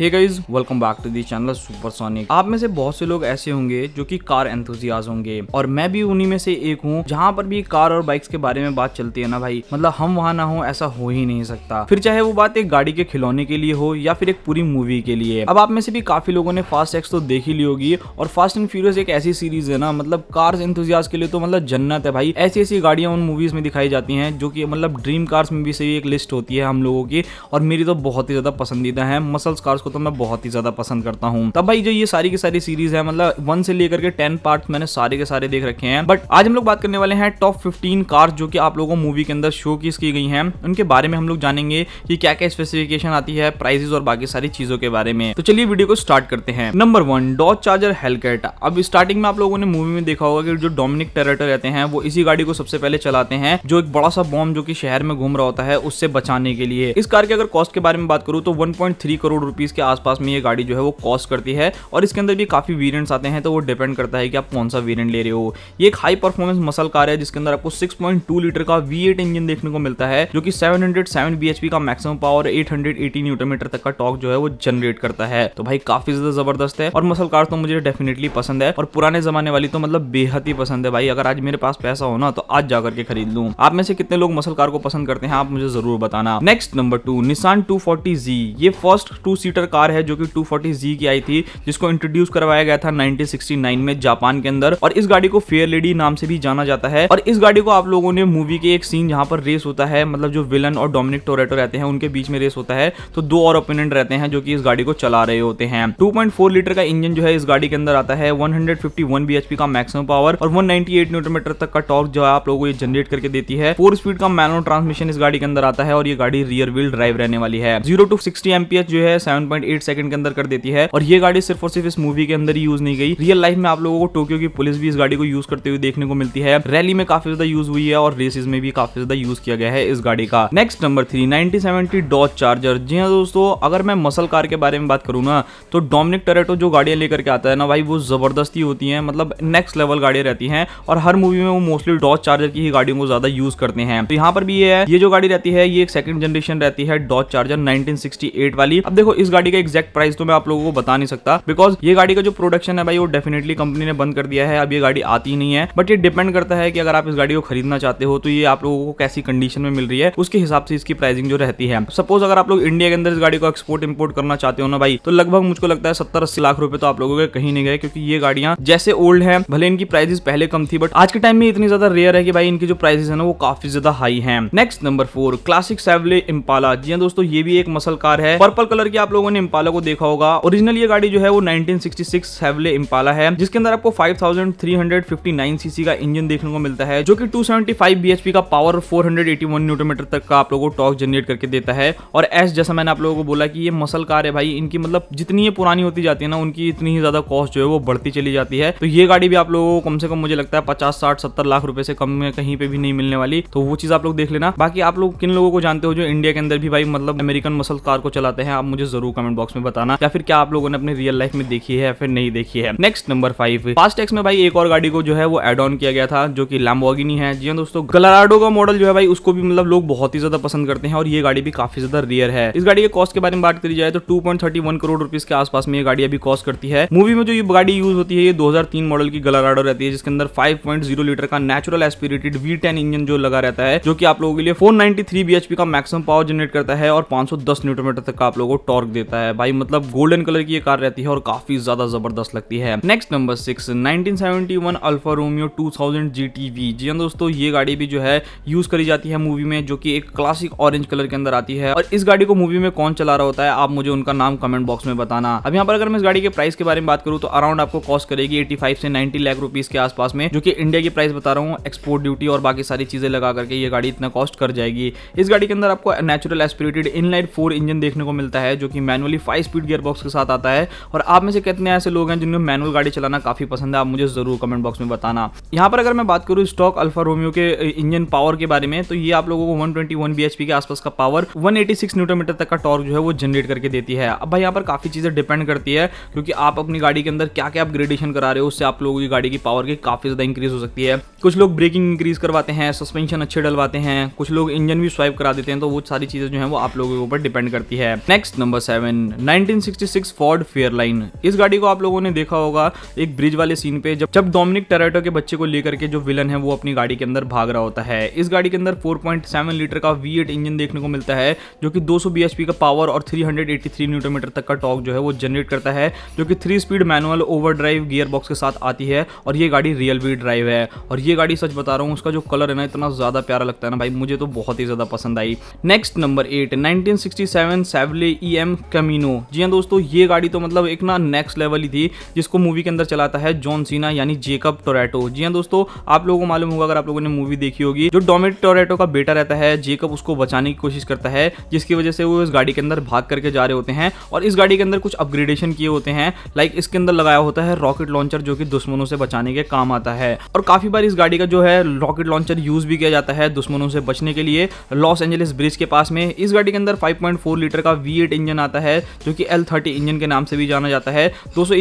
hey guys welcome back to the channel Sonic आप में से बहुत से लोग ऐसे होंगे जो कि कार एंथुजियाज होंगे और मैं भी उन्हीं में से एक हूँ जहाँ पर भी कार और बाइक्स के बारे में बात चलती है ना भाई मतलब हम वहाँ ना हो ऐसा हो ही नहीं सकता फिर चाहे वो बात एक गाड़ी के खिलौने के लिए हो या फिर एक पूरी मूवी के लिए अब आप में से भी काफी लोगों ने फास्ट एक्स तो देख ही ली होगी और फास्ट एंड फ्यूरियस एक ऐसी सीरीज है ना मतलब कार्स एंथुजियाज के लिए तो मतलब जन्नत है भाई ऐसी ऐसी गाड़ियाँ उन मूवीज में दिखाई जाती है जो की मतलब ड्रीम कार्स में भी से एक लिस्ट होती है हम लोगों की और मेरी तो बहुत ही ज्यादा पसंदीदा है मसल्स कार्स को तो मैं बहुत ही ज्यादा पसंद करता हूँ तब भाई जो ये सारी की सारी सीरीज है मतलब वन से लेकर के टेन पार्ट मैंने सारे के सारे देख रखे हैं बट आज हम लोग बात करने वाले हैं टॉप फिफ्टीन कार्स जो कि आप लोगों मूवी के अंदर शो की गई है उनके बारे में हम लोग जानेंगे कि क्या क्या स्पेसिफिकेशन आती है प्राइजेस और बाकी सारी चीजों के बारे में तो चलिए वीडियो को स्टार्ट करते हैं number one Dodge Charger Hellcat अब स्टार्टिंग में आप लोगों ने मूवी में देखा होगा कि जो डोमिनिक टेरेटर रहते हैं वो इसी गाड़ी को सबसे पहले चलाते हैं जो एक बड़ा सा बॉम्ब जो कि शहर में घूम रहा होता है उससे बचाने के लिए इस कार की अगर कॉस्ट के बारे में बात करूं तो 1.3 करोड़ रुपीस के आसपास में ये गाड़ी जो है वो कॉस्ट करती है और इसके अंदर भी काफ़ी वेरियंट्स आते हैं तो वो डिपेंड करता है कि आप कौन सा वेरियंट ले रहे हो ये एक हाई परफॉर्मेंस मसल कार है जिसके अंदर आपको 6.2 लीटर का V8 इंजन देखने को मिलता है जो कि 707 bhp का मैक्सिमम पावर 880 हंड्रेड मीटर तक का टॉक जो है वो जनरेट करता है तो भाई काफी ज्यादा जबरदस्त है और मसल कार तो मुझे डेफिनेटली पसंद है और पुराने जमाने वाली तो मतलब बेहद ही पसंद है भाई अगर आज मेरे पास पैसा हो ना तो आज जाकर के खरीद लू आप में से कितने लोग मसल कार को पसंद करते हैं आप मुझे जरूर बताना next number two Nissan two ये first two seater scooter car है जो कि 240Z की आई थी जिसको इंट्रोड्यूस करवाया गया था 1969 में जापान के अंदर और इस गाड़ी को फेयर लेडी नाम से भी जाना जाता है और इस गाड़ी को आप लोगों ने मूवी के एक सीन जहां पर रेस होता है मतलब जो विलन और डोमिनिक टोरेटो रहते हैं उनके बीच में रेस होता है तो दो और ओपोनेंट रहते हैं जो की इस गाड़ी को चला रहे होते हैं टू लीटर का इंजन जो है इस गाड़ी के अंदर आता है वन हंड्रेड का मैक्सिमम पावर और वन नाइनटी एट तक का टॉर्क जो है आप लोगों को जनरेट करके देती है फोर स्पीड का मैनो ट्रांसमिशन इस गाड़ी के अंदर आता है और ये गाड़ी रियर व्हील ड्राइव रहने वाली है जीरो टू सिक्सटी एमपीएच जो है सेवन 1.8 सेकंड के अंदर कर देती है और ये गाड़ी सिर्फ और सिर्फ इस मूवी के अंदर ही यूज नहीं गई रियल लाइफ में आप लोगों को टोक्यो की पुलिस भी इस गाड़ी को यूज करते हुए देखने को मिलती है रैली में काफी ज्यादा यूज हुई है और रेसिस में भी काफी ज्यादा यूज किया गया है इस गाड़ी का next number three ninety Dodge Charger जी हाँ दोस्तों अगर मैं मसल कार के बारे में बात करूँ ना तो डोमिनिक टेरेटो जो गाड़ियां लेकर के आता है ना भाई वो जबरदस्ती होती है मतलब नेक्स्ट लेवल गाड़ियां रहती है और हर मूवी में वो मोस्टली डॉज चार्जर की ही गाड़ियों को ज्यादा यूज करते हैं तो यहाँ पर भी ये है ये जो गाड़ी रहती है ये एक सेकंड जनरेशन रहती है डॉज चार्जर 1968 वाली अब देखो इस गाड़ी गाड़ी का एक्जैक्ट प्राइस तो मैं आप लोगों को बता नहीं सकता बिकॉज ये गाड़ी का जो प्रोडक्शन है भाई वो डेफिनेटली कंपनी ने बंद कर दिया है अब ये गाड़ी आती नहीं है बट ये डिपेंड करता है कि अगर आप इस गाड़ी को खरीदना चाहते हो तो ये आप लोगों को कैसी कंडीशन में मिल रही है उसके हिसाब से इसकी प्राइसिंग जो रहती है सपोज अगर आप लोग इंडिया के अंदर इस गाड़ी को एक्सपोर्ट इम्पोर्ट करना चाहते हो ना भाई तो लगभग मुझको लगता है सत्तर अस्सी लाख रुपए तो आप लोगों के कहीं नहीं गए क्योंकि ये गाड़ियां जैसे ओल्ड है भले इनकी प्राइस पहले कम थी बट आज के टाइम में इतनी ज्यादा रेयर है कि भाई इनकी जो प्राइस है ना वो काफी ज्यादा हाई है next number four classic Chevelle Impala जी हाँ दोस्तों ये भी एक मसल कार है पर्पल कलर की आप लोगों ने इम्पाला को देखा होगा ओरिजिनल ये गाड़ी जो है वो 1966 हेवले इम्पाला है जिसके अंदर आपको 5359 सीसी का इंजन देखने को मिलता है जो कि 275 बीएचपी का पावर 481 न्यूटन मीटर तक का आप लोगों को टॉर्क जनरेट करके देता है और एस जैसा मैंने आप लोगों को बोला कि ये मसल कार है भाई इनकी मतलब जितनी ये पुरानी होती जाती है ना उनकी इतनी ही ज्यादा कॉस्ट जो है वो बढ़ती चली जाती है तो ये गाड़ी भी आप लोगों को कम से कम मुझे लगता है पचास साठ सत्तर लाख रुपए से कम में कहीं पे भी नहीं मिलने वाली तो वो चीज आप लोग देख लेना बाकी आप लोग किन लोगों को जानते हो जो इंडिया के अंदर भी भाई मतलब अमेरिकन मसल कार को चलाते हैं आप मुझे जरूर कमेंट कमेंट बॉक्स में बताना या फिर क्या आप लोगों ने अपने रियल लाइफ में देखी है या फिर नहीं देखी है next number five Fast X में भाई एक और गाड़ी को जो है वो एड ऑन किया गया था जो की लैम्बोगिनी है जी हाँ दोस्तों कलराडो का मॉडल जो है भाई उसको भी मतलब लोग बहुत ही ज्यादा पसंद करते हैं और ये गाड़ी भी काफी ज्यादा रियर है इस गाड़ी के कॉस्ट के बारे में बात करी जाए तो टू करोड़ रुपीज के आसपास में ये गाड़ी अभी कॉस्ट करती है मूवी में जो ये गाड़ी यूज होती है ये 2003 मॉडल की गलाराडो रहती है जिसके अंदर 5.0 लीटर का नेचुरल एस्पिरेटेड V10 इंजन जो लगा रहता है जो कि आप लोगों के लिए 493 बीएचपी का मैक्सिमम पावर जनरेट करता है और 510 न्यूटन मीटर तक का आप लोगों को टॉर्क देता है रहता है भाई मतलब गोल्डन कलर की ये कार रहती है और काफी ज्यादा जबरदस्त लगती है next number six nineteen Alfa Romeo two thousand G T जी हाँ दोस्तों ये गाड़ी भी जो है यूज करी जाती है मूवी में जो कि एक क्लासिक ऑरेंज कलर के अंदर आती है और इस गाड़ी को मूवी में कौन चला रहा होता है आप मुझे उनका नाम कमेंट बॉक्स में बताना अब यहाँ पर अगर मैं इस गाड़ी के प्राइस के बारे में बात करूँ तो अराउंड आपको कॉस्ट करेगी एटी से नाइन्टी लाख रुपीज के आसपास में जो कि इंडिया की प्राइस बता रहा हूँ एक्सपोर्ट ड्यूटी और बाकी सारी चीजें लगा करके ये गाड़ी इतना कॉस्ट कर जाएगी इस गाड़ी के अंदर आपको natural aspirated inline four engine देखने को मिलता है जो कि manually five speed gear box के साथ आता है और आप में से कितने ऐसे लोग हैं जिनको मैनुअल गाड़ी चलाना काफ़ी पसंद है आप मुझे ज़रूर कमेंट बॉक्स में बताना यहाँ पर अगर मैं बात करूँ स्टॉक अल्फा रोमियो के इंजन पावर के बारे में तो ये आप लोगों को वन ट्वेंटी के आसपास का पावर वन एटी मीटर तक का टॉर्क जो है वो जनरेट करके देती है अब भाई यहाँ पर काफ़ी चीज़ें डिपेंड करती है क्योंकि आप अपनी गाड़ी के अंदर क्या क्या अपग्रेडेशन करा रहे हो उससे आप लोगों की गाड़ी की पावर की काफ़ी ज़्यादा इंक्रीज हो सकती है कुछ लोग ब्रेकिंग इंक्रीज करवाते हैं सस्पेंशन अच्छे डलवाते हैं कुछ लोग इंजन भी स्वाइप करा देते हैं तो वो सारी चीज़ें जो है वो आप लोगों के ऊपर डिपेंड करती है next number seven seven nineteen sixty Fairlane इस गाड़ी को आप लोगों ने देखा होगा एक ब्रिज वाले सीन पे जब जब डोमिनिक टेराटो के बच्चे को लेकर के जो विलन है वो अपनी गाड़ी के अंदर भाग रहा होता है इस गाड़ी के अंदर 4.7 लीटर का V8 इंजन देखने को मिलता है जो कि 200 सौ का पावर और 383 हंड्रेड मीटर तक का टॉक जो है वो जनरेट करता है जो कि three speed manual overdrive gear box के साथ आती है और ये गाड़ी रियल वी ड्राइव है और ये गाड़ी सच बता रहा हूँ उसका जो कलर है ना इतना ज़्यादा प्यारा लगता है ना भाई मुझे तो बहुत ही ज़्यादा पसंद आई next number eight nineteen sixty seven Chevy E M Camino जी हाँ दोस्तों ये गाड़ी तो मतलब एक ना नेक्स्ट लेवल ही थी जिसको मूवी के अंदर चलाता है जॉन सीना यानी जेकब टोरेटो जी हाँ दोस्तों आप लोगों को मालूम होगा अगर आप लोगों ने मूवी देखी होगी जो डोमिट टोरेटो का बेटा रहता है जेकब उसको बचाने की कोशिश करता है जिसकी वजह से वो इस गाड़ी के अंदर भाग करके जा रहे होते हैं और इस गाड़ी के अंदर कुछ अपग्रेडेशन किए होते हैं लाइक इसके अंदर लगाया होता है रॉकेट लॉन्चर जो कि दुश्मनों से बचाने के काम आता है और काफी बार इस गाड़ी का जो है रॉकेट लॉन्चर यूज भी किया जाता है दुश्मनों से बचने के लिए लॉस एंजलिस ब्रिज के पास में इस गाड़ी के अंदर फाइव लीटर का वी इंजन आता है है जो कि एल इंजन के नाम से भी जाना जाता है दो सौ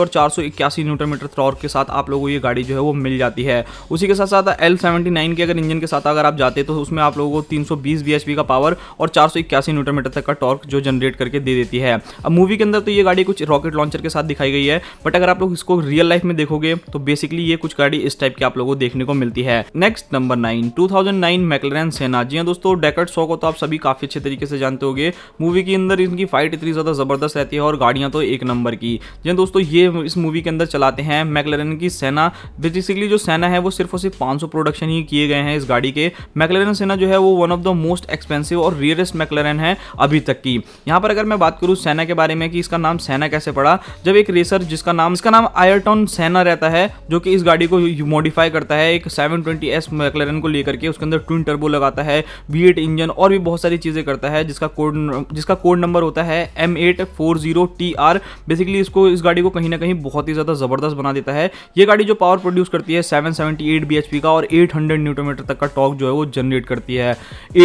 और चार न्यूटन मीटर थ्रॉर के साथ आप लोगों को ये गाड़ी जो है वो मिल जाती है उसी के साथ साथ एल के अगर इंजन के साथ अगर आप जाते तो उसमें आप लोगों को 320 bhp का पावर और चार न्यूटन मीटर तक का टॉर्क जो जनरेट करके दे देती है अब मूवी के अंदर तो ये गाड़ी कुछ रॉकेट लॉन्चर के साथ दिखाई गई है बट अगर आप लोग इसको रियल लाइफ में देखोगे तो बेसिकली ये कुछ गाड़ी इस टाइप की आप लोगों को देखने को मिलती है next number nine two thousand nine Senna जी हाँ दोस्तों डेकट सौ को तो आप सभी काफी अच्छे तरीके से जानते होंगे मूवी के अंदर इन इनकी फाइट इतनी ज़्यादा ज़बरदस्त रहती है और गाड़ियाँ तो एक नंबर की जी हाँ दोस्तों ये इस मूवी के अंदर चलाते हैं मैकलरन की सेना बेसिकली जो सेना है वो सिर्फ और सिर्फ पाँच प्रोडक्शन ही किए गए हैं इस गाड़ी के मैकलरन सेना जो है वो one of the most expensive और रियरेस्ट मैकलरन है अभी तक की यहाँ पर अगर मैं बात करूँ सेना के बारे में कि इसका नाम सेना कैसे पड़ा जब एक रेसर जिसका नाम इसका नाम आयरटॉन सेना रहता है जो कि इस गाड़ी को मॉडिफाई करता है एक सेवन ट्वेंटी को लेकर के उसके अंदर ट्विन टर्बो लगाता है वी इंजन और भी बहुत सारी चीज़ें करता है जिसका कोड जिसका कोड नंबर होता है M eight four zero T R basically इसको इस गाड़ी को कहीं ना कहीं बहुत ही ज़्यादा ज़बरदस्त बना देता है ये गाड़ी जो पावर प्रोड्यूस करती है seven seventy eight B H P का और एट हंड्रेड न्यूटोमीटर तक का टॉर्क जो है वो जनरेट करती है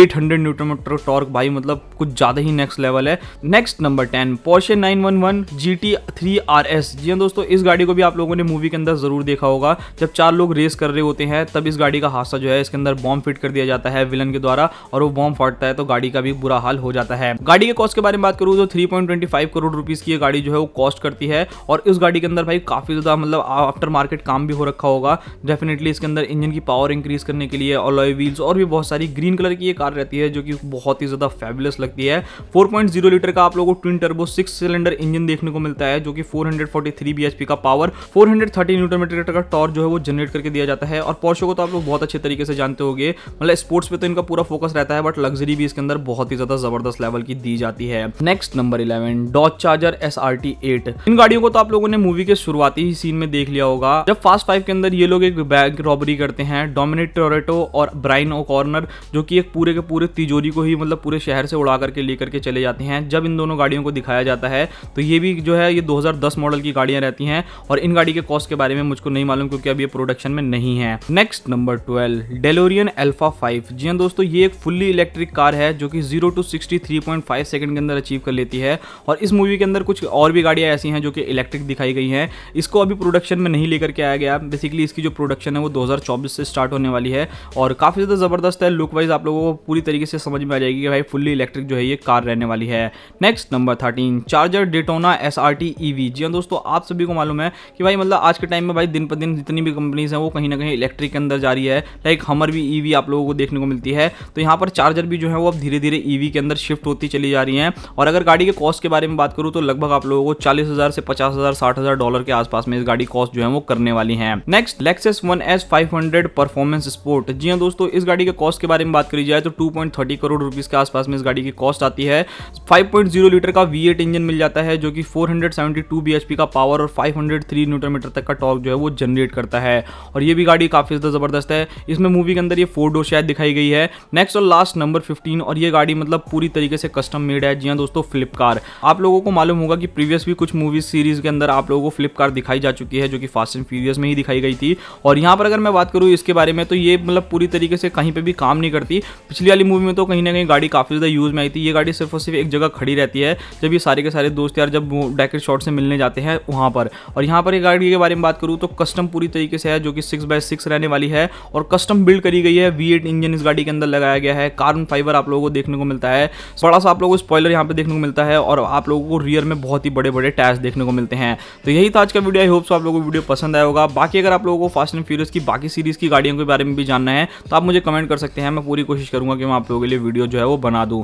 एट हंड्रेड न्यूटोमीटर टॉर्क भाई मतलब कुछ ज़्यादा ही नेक्स्ट लेवल है next number ten Porsche nine one one G T three R S जी हाँ दोस्तों इस गाड़ी को भी आप लोगों ने मूवी के अंदर ज़रूर देखा होगा जब चार लोग रेस कर रहे होते हैं तब इस गाड़ी का हादसा जो है इसके अंदर बॉम्ब फिट कर दिया जाता है विलन के द्वारा और वो बॉम्ब फटता है तो गाड़ी का भी बुरा हाल हो जाता है गाड़ी के कॉस्ट के बारे में बात करूँ तो three point twenty five crore rupees की ये गाड़ी जो है वो कॉस्ट करती है और इस गाड़ी के अंदर भाई काफ़ी ज़्यादा मतलब आफ्टर मार्केट काम भी हो रखा होगा डेफिनेटली इसके अंदर इंजन की पावर इंक्रीज़ करने के लिए अलॉय व्हील्स और भी बहुत सारी ग्रीन कलर की ये कार रहती है जो कि बहुत ही ज़्यादा फेबुलस लगती है फोर लीटर का आप लोगों को twin turbo six cylinder engine देखने को मिलता है जो कि फोर हंड्रेड का पावर फोर हंड्रेड मीटर का टॉर्च जो है वो जनरेट करके दिया जाता है और पोर्शो को तो आप लोग बहुत अच्छे तरीके से जानते होंगे मतलब स्पोर्ट्स पे तो इनका पूरा फोकस रहता है बट लग्जरी भी इसके अंदर बहुत ही ज़्यादा ज़बरदस्त लेवल की दी जाती है next number eleven Dodge Charger S R T eight इन गाड़ियों को तो आप लोगों ने मूवी के शुरुआती ही सीन में देख लिया होगा जब फास्ट फाइव के अंदर ये लोग एक बैंक रॉबरी करते हैं डोमिनेट टोरेटो और ब्राइन ओ कॉर्नर जो कि एक पूरे के पूरे तिजोरी को ही मतलब पूरे शहर से उड़ा करके लेकर के चले जाते हैं जब इन दोनों गाड़ियों को दिखाया जाता है तो ये भी जो है ये दो मॉडल की गाड़ियां रहती हैं और इन गाड़ी के कॉस्ट के बारे में मुझको नहीं मालूम क्योंकि अब ये प्रोडक्शन में नहीं है next number twelve DeLorean alpha five जी हाँ दोस्तों ये एक फुल्ली इलेक्ट्रिक कार है जो कि zero to sixty three point five second के अंदर अचीव कर लेती है और इस मूवी के अंदर कुछ और भी गाड़ियाँ ऐसी हैं जो कि इलेक्ट्रिक दिखाई गई हैं इसको अभी प्रोडक्शन में नहीं लेकर के आया गया बेसिकली इसकी जो प्रोडक्शन है वो दो से स्टार्ट होने वाली है और काफ़ी ज़्यादा ज़बरदस्त है लुक वाइज आप लोगों को पूरी तरीके से समझ में आ जाएगी कि भाई फुल्ली इलेक्ट्रिक जो है ये कार रहने वाली है next number thirteen Charger Daytona S R T E V जी हाँ दोस्तों आप सभी को मालूम है कि भाई मतलब आज के टाइम में भाई दिन पर दिन जितनी भी कंपनीज हैं वो कहीं ना कहीं इलेक्ट्रिक के अंदर जा रही है लाइक हमर भी ई e आप लोगों को देखने को मिलती है तो यहाँ पर चार्जर भी जो है वो अब धीरे धीरे e ईवी के अंदर शिफ्ट होती चली जा रही हैं और अगर गाड़ी के कॉस्ट के बारे में बात करूँ तो लगभग आप लोगों को चालीस हजार से पचास हजार साठ हजार डॉलर के आसपास में इस गाड़ी कॉस्ट जो है वो करने वाली है next Lexus one S five hundred performance sport जी हाँ दोस्तों इस गाड़ी के कॉस्ट के बारे में बात करी जाए तो two point thirty crore rupees के आसपास में इस गाड़ी की कॉस्ट आती है फाइव पॉइंट जीरो लीटर का वी एट इंजन मिल जाता है जो कि four hundred seventy two B H P का पावर और five hundred three newton metre तक का टॉक जो है वो जनरेट करता है और ये भी गाड़ी काफी ज्यादा जबरदस्त है इसमें मूवी के अंदर ये फोर डोर शायद दिखाई गई है नेक्स्ट और लास्ट नंबर फिफ्टीन और ये गाड़ी मतलब पूरी तरीके से कस्टम मेड है जी हाँ दोस्तों फ्लिपकार आप लोगों को मालूम होगा कि प्रीवियस भी कुछ मूवीज सीरीज के अंदर आप लोगों को फ्लिपकार दिखाई जा चुकी है जो कि फास्ट एंड फ्यूरियस में ही दिखाई गई थी और यहाँ पर अगर मैं बात करूँ इसके बारे में तो ये मतलब पूरी तरीके से कहीं पर भी काम नहीं करती पिछली वाली मूवी में तो कहीं ना कहीं गाड़ी काफ़ी ज़्यादा यूज़ में आई थी ये गाड़ी सिर्फ और सिर्फ एक जगह खड़ी रहती है जब ये सारे के सारे दोस्त यार जब डायरेक्ट शॉट से मिलने जाते हैं वहाँ पर और यहाँ पर ये गाड़ी के बारे में बात करूँ तो कस्टम पूरी तरीके से है जो कि सिक्स बाय सिक्स रहने वाली है और कस्टम बिल्ड करी गई है वी इंजन इस गाड़ी के अंदर लगाया गया है कार्बन फाइबर आप लोगों को देखने को मिलता है बड़ा सा आप लोगों को स्पॉयलर यहाँ पे देखने को मिलता है और आप लोगों को रियर में बहुत ही बड़े बड़े टायर्स देखने को मिलते हैं तो यही था आज का वीडियो आई होप्स आप लोगों को वीडियो पसंद आया होगा बाकी अगर आप लोगों को फास्ट एंड फ्यूरियस की बाकी सीरीज़ की गाड़ियों के बारे में भी जानना है तो आप मुझे कमेंट कर सकते हैं मैं पूरी कोशिश करूँगा कि मैं आप लोगों के लिए वीडियो जो है वो बना दूँ